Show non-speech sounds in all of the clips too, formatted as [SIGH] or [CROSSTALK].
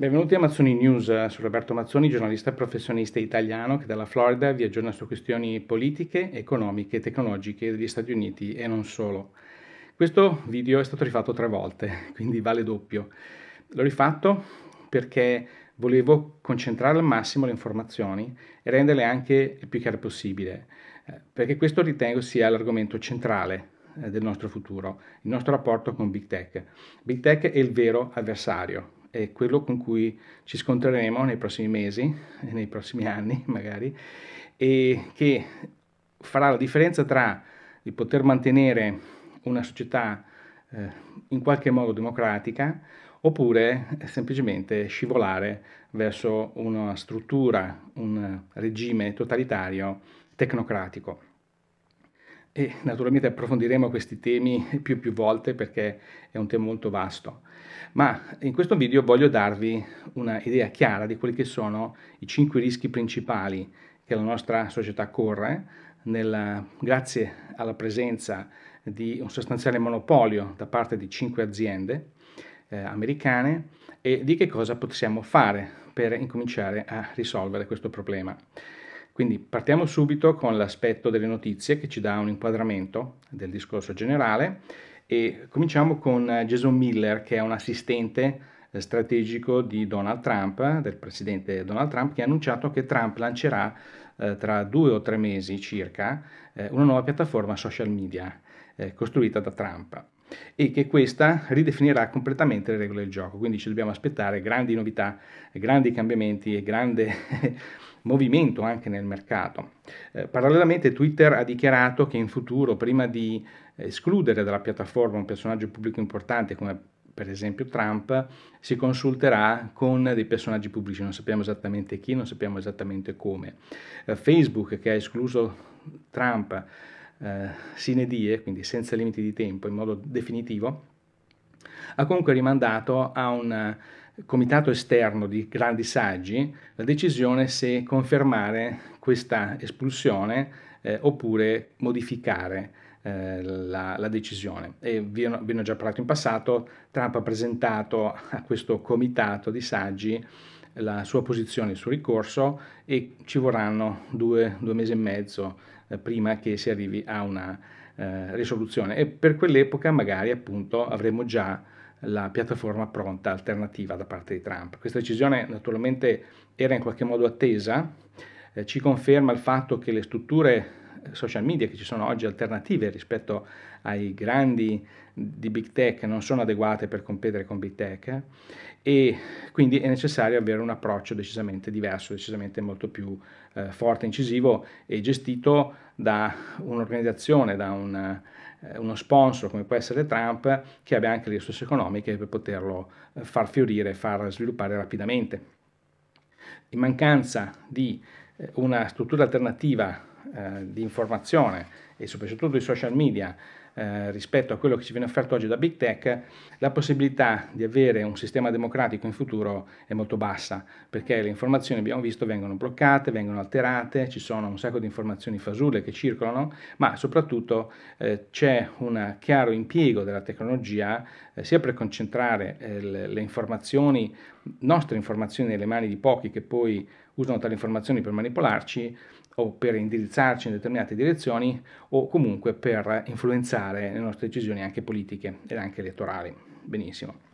Benvenuti a Mazzoni News, eh, sono Roberto Mazzoni, giornalista professionista italiano che dalla Florida vi aggiorna su questioni politiche, economiche, e tecnologiche degli Stati Uniti e non solo. Questo video è stato rifatto tre volte, [LAUGHS] quindi vale doppio. L'ho rifatto perché volevo concentrare al massimo le informazioni e renderle anche il più chiare possibile, eh, perché questo ritengo sia l'argomento centrale eh, del nostro futuro, il nostro rapporto con Big Tech. Big Tech è il vero avversario, è quello con cui ci scontreremo nei prossimi mesi, [LAUGHS] nei prossimi anni magari, e che farà la differenza tra il poter mantenere una società eh, in qualche modo democratica oppure eh, semplicemente scivolare verso una struttura, un regime totalitario tecnocratico e naturalmente approfondiremo questi temi più più volte perché è un tema molto vasto. Ma in questo video voglio darvi un'idea chiara di quelli che sono i 5 rischi principali che la nostra società corre nella, grazie alla presenza di un sostanziale monopolio da parte di 5 aziende eh, americane e di che cosa possiamo fare per incominciare a risolvere questo problema. Quindi partiamo subito con l'aspetto delle notizie che ci dà un inquadramento del discorso generale e cominciamo con eh, Jason Miller che è un assistente eh, strategico di Donald Trump, del presidente Donald Trump, che ha annunciato che Trump lancerà eh, tra due o tre mesi circa eh, una nuova piattaforma social media eh, costruita da Trump e che questa ridefinirà completamente le regole del gioco, quindi ci dobbiamo aspettare grandi novità, grandi cambiamenti e grande [LAUGHS] movimento anche nel mercato. Eh, parallelamente Twitter ha dichiarato che in futuro, prima di eh, escludere dalla piattaforma un personaggio pubblico importante come per esempio Trump, si consulterà con dei personaggi pubblici, non sappiamo esattamente chi, non sappiamo esattamente come. Eh, Facebook, che ha escluso Trump eh, sine die, quindi senza limiti di tempo, in modo definitivo, ha comunque rimandato a un eh, comitato esterno di grandi saggi la decisione se confermare questa espulsione eh, oppure modificare eh, la, la, decisione. E vi, vi ho già parlato in passato, Trump ha presentato [LAUGHS] a questo comitato di saggi la sua posizione sul ricorso e ci vorranno due, due mesi e mezzo eh, prima che si arrivi a una eh, risoluzione e per quell'epoca magari appunto avremo già la piattaforma pronta alternativa da parte di Trump. Questa decisione naturalmente era in qualche modo attesa, eh, ci conferma il fatto che le strutture social media che ci sono oggi alternative rispetto ai grandi di big tech non sono adeguate per competere con big tech e quindi è necessario avere un approccio decisamente diverso, decisamente molto più eh, forte, incisivo e gestito da un'organizzazione, da un, eh, uno sponsor come può essere Trump che abbia anche le risorse economiche per poterlo eh, far fiorire, far sviluppare rapidamente. In mancanza di eh, una struttura alternativa eh, di informazione e soprattutto i social media eh, rispetto a quello che ci viene offerto oggi da Big Tech, la possibilità di avere un sistema democratico in futuro è molto bassa, perché le informazioni, abbiamo visto, vengono bloccate, vengono alterate, ci sono un sacco di informazioni fasulle che circolano, ma soprattutto eh, c'è un chiaro impiego della tecnologia eh, sia per concentrare eh, le, le informazioni, nostre informazioni nelle mani di pochi che poi usano tali informazioni per manipolarci, o per indirizzarci in determinate direzioni o comunque per influenzare le nostre decisioni anche politiche ed anche elettorali. Benissimo.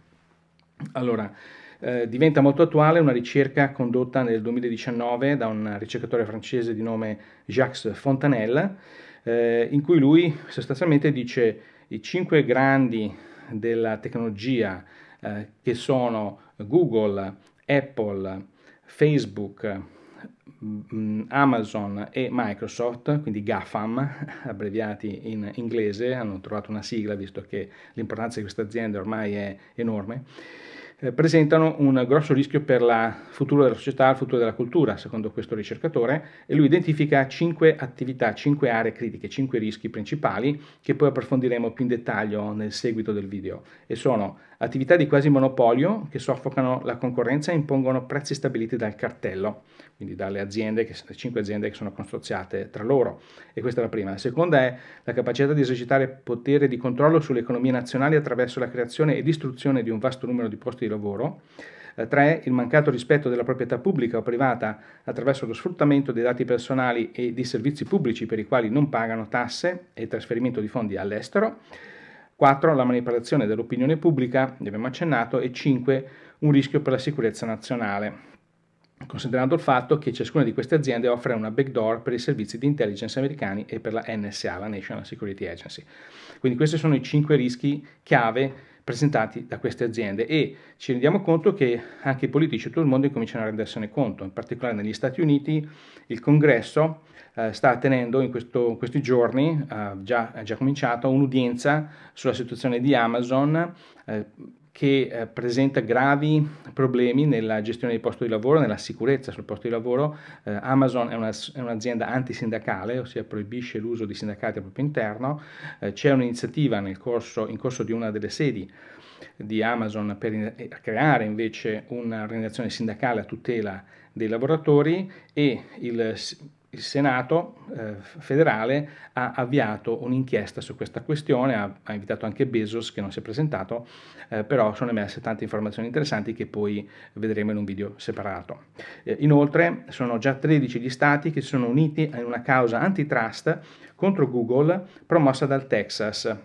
Allora, eh, diventa molto attuale una ricerca condotta nel 2019 da un ricercatore francese di nome Jacques Fontanelle, eh, in cui lui sostanzialmente dice i cinque grandi della tecnologia eh, che sono Google, Apple, Facebook, Mm, Amazon e Microsoft, quindi GAFAM, [LAUGHS] abbreviati in inglese, hanno trovato una sigla visto che l'importanza di questa azienda ormai è enorme eh, presentano un grosso rischio per il futuro della società, il futuro della cultura, secondo questo ricercatore, e lui identifica 5 attività, 5 aree critiche, 5 rischi principali che poi approfondiremo più in dettaglio nel seguito del video e sono attività di quasi monopolio che soffocano la concorrenza e impongono prezzi stabiliti dal cartello, quindi dalle aziende, che, 5 aziende che sono consorziate tra loro e questa è la prima. La seconda è la capacità di esercitare potere di controllo sulle economie attraverso la creazione e distruzione di un vasto numero di posti di lavoro. 3. Eh, il mancato rispetto della proprietà pubblica o privata attraverso lo sfruttamento dei dati personali e di servizi pubblici per i quali non pagano tasse e trasferimento di fondi all'estero. 4. La manipolazione dell'opinione pubblica, ne abbiamo accennato. E 5. Un rischio per la sicurezza nazionale considerando il fatto che ciascuna di queste aziende offre una backdoor per i servizi di intelligence americani e per la NSA, la National Security Agency. Quindi questi sono i 5 rischi chiave presentati da queste aziende e ci rendiamo conto che anche i politici di tutto il mondo cominciano a rendersene conto, in particolare negli Stati Uniti il congresso eh, sta tenendo in, questo, in questi giorni, eh, già, già cominciato, un'udienza sulla situazione di Amazon eh, che eh, presenta gravi problemi nella gestione del posto di lavoro, nella sicurezza sul posto di lavoro. Eh, Amazon è, una, è, un'azienda antisindacale, ossia proibisce l'uso di sindacati al proprio interno. Eh, c'è un'iniziativa corso, in corso di una delle sedi di Amazon per eh, creare invece un'organizzazione sindacale a tutela dei lavoratori e il il Senato eh, federale ha avviato un'inchiesta su questa questione, ha, ha, invitato anche Bezos che non si è presentato, eh, però sono emerse tante informazioni interessanti che poi vedremo in un video separato. Eh, inoltre sono già 13 gli stati che si sono uniti in una causa antitrust contro Google promossa dal Texas.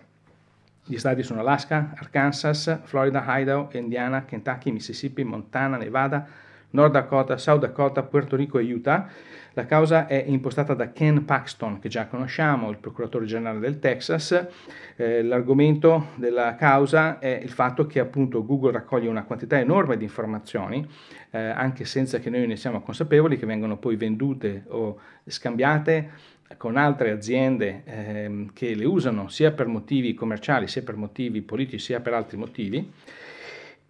Gli stati sono Alaska, Arkansas, Florida, Idaho, Indiana, Kentucky, Mississippi, Montana, Nevada, Nord Dakota, South Dakota, Puerto Rico e Utah. La causa è impostata da Ken Paxton, che già conosciamo, il procuratore generale del Texas. Eh, l'argomento della causa è il fatto che appunto Google raccoglie una quantità enorme di informazioni, eh, anche senza che noi ne siamo consapevoli, che vengono poi vendute o scambiate con altre aziende eh, che le usano sia per motivi commerciali, sia per motivi politici, sia per altri motivi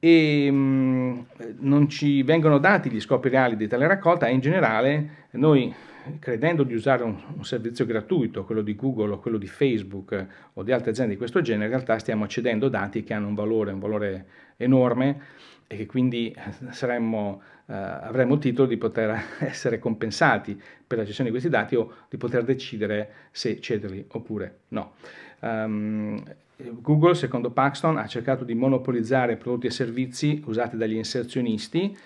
e mh, mm, non ci vengono dati gli scopi reali di tale raccolta e in generale noi credendo di usare un, un, servizio gratuito, quello di Google o quello di Facebook o di altre aziende di questo genere, in realtà stiamo accedendo a dati che hanno un valore, un valore enorme e che quindi eh, saremmo, eh, avremmo titolo di poter [LAUGHS] essere compensati per la gestione di questi dati o di poter decidere se cederli oppure no. Um, Google, secondo Paxton, ha cercato di monopolizzare prodotti e servizi usati dagli inserzionisti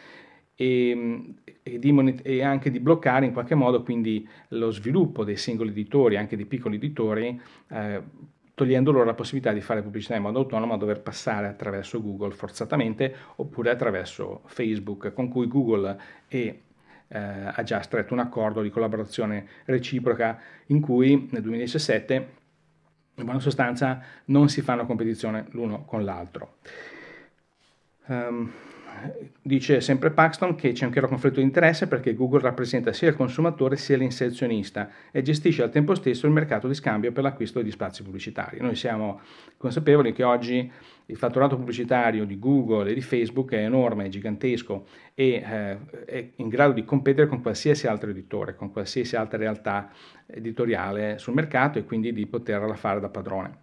e, e, di, e, anche di bloccare in qualche modo quindi lo sviluppo dei singoli editori, anche dei piccoli editori, eh, togliendo loro la possibilità di fare pubblicità in modo autonomo a dover passare attraverso Google forzatamente oppure attraverso Facebook, con cui Google e eh, ha già stretto un accordo di collaborazione reciproca in cui nel 2017 in buona sostanza non si fanno competizione l'uno con l'altro. Um, dice sempre Paxton che c'è un chiaro conflitto di interesse perché Google rappresenta sia il consumatore sia l'inserzionista e gestisce al tempo stesso il mercato di scambio per l'acquisto di spazi pubblicitari. Noi siamo consapevoli che oggi il fatturato pubblicitario di Google e di Facebook è enorme, è gigantesco e eh, è in grado di competere con qualsiasi altro editore, con qualsiasi altra realtà editoriale sul mercato e quindi di poterla fare da padrone.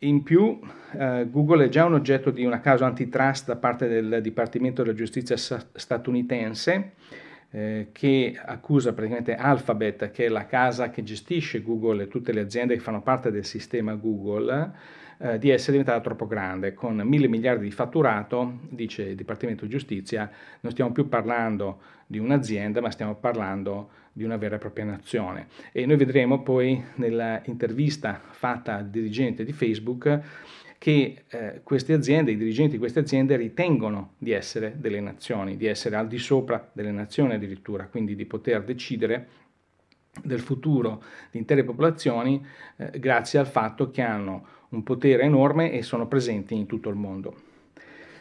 In più, eh, Google è già un oggetto di una causa antitrust da parte del Dipartimento della Giustizia statunitense eh, che accusa praticamente Alphabet, che è la casa che gestisce Google e tutte le aziende che fanno parte del sistema Google, eh, di essere diventata troppo grande. Con mille miliardi di fatturato, dice il Dipartimento Giustizia, non stiamo più parlando di un'azienda, ma stiamo parlando di una vera e propria nazione. E noi vedremo poi nell'intervista fatta al dirigente di Facebook che eh, queste aziende, i dirigenti di queste aziende ritengono di essere delle nazioni, di essere al di sopra delle nazioni addirittura, quindi di poter decidere del futuro di intere popolazioni eh, grazie al fatto che hanno un potere enorme e sono presenti in tutto il mondo.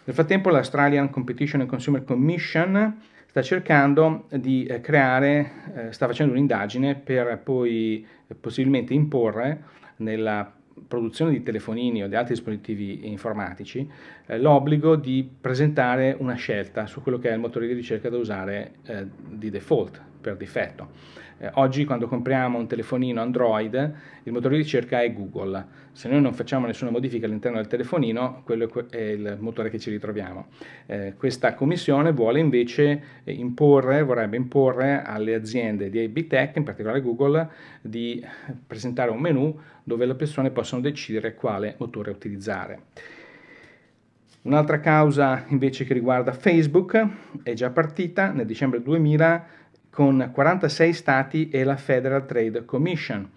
Nel frattempo l'Australian Competition and Consumer Commission sta cercando di eh, creare, eh, sta facendo un'indagine per poi eh, possibilmente imporre nella produzione di telefonini o di altri dispositivi informatici l'obbligo di presentare una scelta su quello che è il motore di ricerca da usare di default per difetto. Eh, oggi quando compriamo un telefonino Android, il motore di ricerca è Google. Se noi non facciamo nessuna modifica all'interno del telefonino, quello è il motore che ci ritroviamo. Eh, questa commissione vuole invece imporre, vorrebbe imporre alle aziende di AB Tech, in particolare Google, di presentare un menu dove le persone possono decidere quale motore utilizzare. Un'altra causa invece che riguarda Facebook è già partita nel dicembre 2000 con 46 stati e la Federal Trade Commission.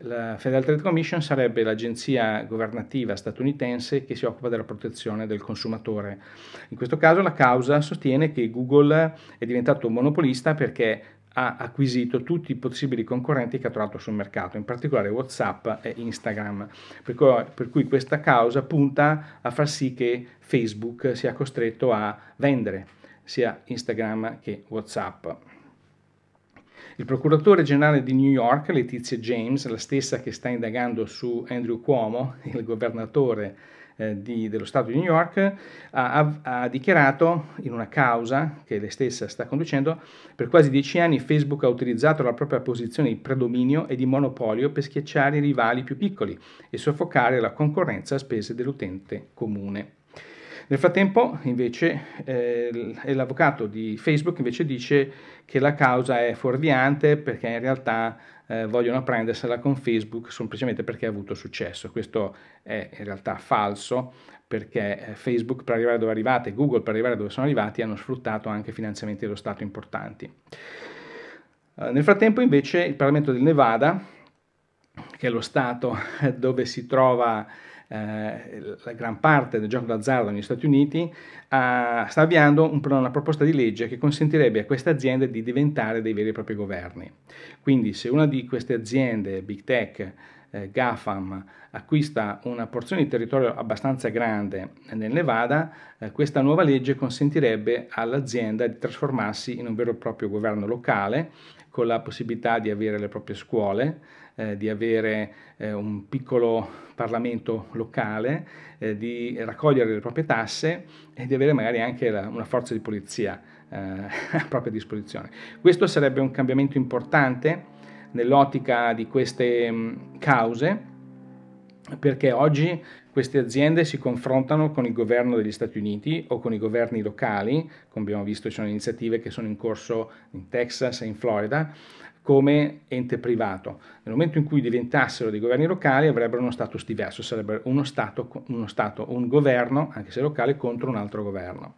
La Federal Trade Commission sarebbe l'agenzia governativa statunitense che si occupa della protezione del consumatore. In questo caso la causa sostiene che Google è diventato un monopolista perché ha acquisito tutti i possibili concorrenti che ha trovato sul mercato, in particolare WhatsApp e Instagram, per cui, per cui, questa causa punta a far sì che Facebook sia costretto a vendere sia Instagram che WhatsApp. Il procuratore generale di New York, Letizia James, la stessa che sta indagando su Andrew Cuomo, [LAUGHS] il governatore eh, di, dello Stato di New York, ha, ha, ha, dichiarato in una causa che lei stessa sta conducendo, per quasi dieci anni Facebook ha utilizzato la propria posizione di predominio e di monopolio per schiacciare i rivali più piccoli e soffocare la concorrenza a spese dell'utente comune. Nel frattempo, invece, eh, l'avvocato di Facebook invece dice che la causa è fuorviante perché in realtà eh, vogliono prendersela con Facebook semplicemente perché ha avuto successo. Questo è in realtà falso perché eh, Facebook per arrivare dove è arrivata e Google per arrivare dove sono arrivati hanno sfruttato anche finanziamenti dello Stato importanti. Eh, nel frattempo invece il Parlamento del Nevada, che è lo Stato eh, dove si trova eh, la gran parte del gioco d'azzardo negli Stati Uniti, ha, eh, sta avviando un, una proposta di legge che consentirebbe a queste aziende di diventare dei veri e propri governi. Quindi se una di queste aziende, Big Tech, eh, GAFAM acquista una porzione di territorio abbastanza grande nel Nevada, eh, questa nuova legge consentirebbe all'azienda di trasformarsi in un vero e proprio governo locale con la possibilità di avere le proprie scuole, eh, di avere eh, un piccolo Parlamento locale, eh, di raccogliere le proprie tasse e di avere magari anche la, una forza di polizia eh, [LAUGHS] a propria disposizione. Questo sarebbe un cambiamento importante nell'ottica di queste mh, mm, cause perché oggi queste aziende si confrontano con il governo degli Stati Uniti o con i governi locali, come abbiamo visto ci sono iniziative che sono in corso in Texas e in Florida, come ente privato. Nel momento in cui diventassero dei governi locali avrebbero uno status diverso, sarebbe uno stato, uno stato, un governo, anche se locale, contro un altro governo.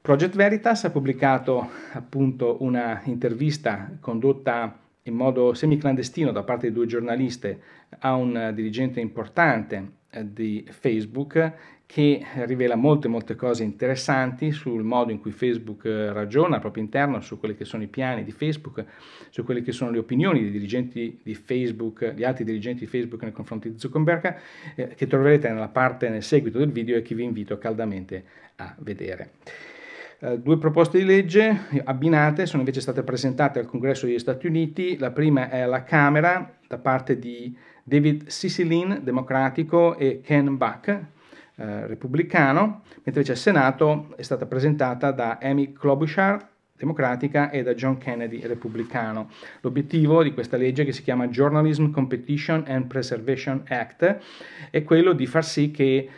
Project Veritas ha pubblicato appunto una intervista condotta in modo semiclandestino da parte di due giornaliste a un dirigente importante eh, di Facebook che eh, rivela molte molte cose interessanti sul modo in cui Facebook eh, ragiona al proprio interno, su quelli che sono i piani di Facebook, su quelle che sono le opinioni dei dirigenti di Facebook, di altri dirigenti di Facebook nei confronti di Zuckerberg, eh, che troverete nella parte nel seguito del video e che vi invito caldamente a vedere. Eh, due proposte di legge abbinate sono invece state presentate al Congresso degli Stati Uniti. La prima è alla Camera da parte di David Sicilin, democratico, e Ken Buck, eh, repubblicano, mentre invece al Senato è stata presentata da Amy Klobuchar, democratica, e da John Kennedy, repubblicano. L'obiettivo di questa legge, che si chiama Journalism Competition and Preservation Act, è quello di far sì che,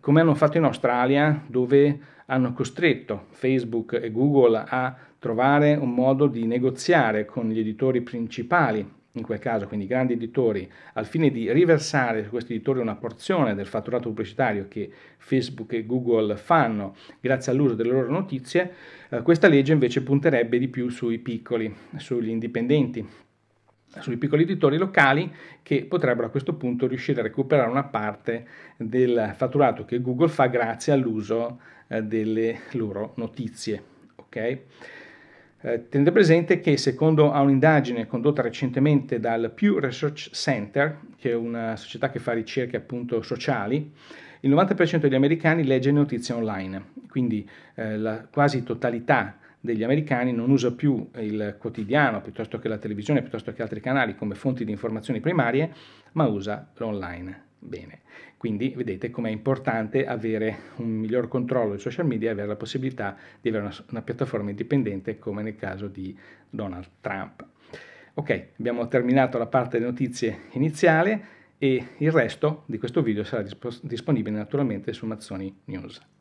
come hanno fatto in Australia, dove hanno costretto Facebook e Google a trovare un modo di negoziare con gli editori principali in quel caso, quindi grandi editori, al fine di riversare su questi editori una porzione del fatturato pubblicitario che Facebook e Google fanno grazie all'uso delle loro notizie, eh, questa legge invece punterebbe di più sui piccoli, sugli indipendenti sui piccoli editori locali che potrebbero a questo punto riuscire a recuperare una parte del fatturato che Google fa grazie all'uso eh, delle loro notizie. Okay? Eh, tenete presente che secondo a un'indagine condotta recentemente dal Pew Research Center, che è una società che fa ricerche appunto sociali, il 90% degli americani legge notizie online, quindi eh, la quasi totalità degli americani non usa più il quotidiano piuttosto che la televisione, piuttosto che altri canali come fonti di informazioni primarie, ma usa l'online. Bene, quindi vedete com'è importante avere un miglior controllo dei social media e avere la possibilità di avere una, una piattaforma indipendente come nel caso di Donald Trump. Ok, abbiamo terminato la parte delle notizie iniziale e il resto di questo video sarà disp- disponibile naturalmente su Mazzoni News.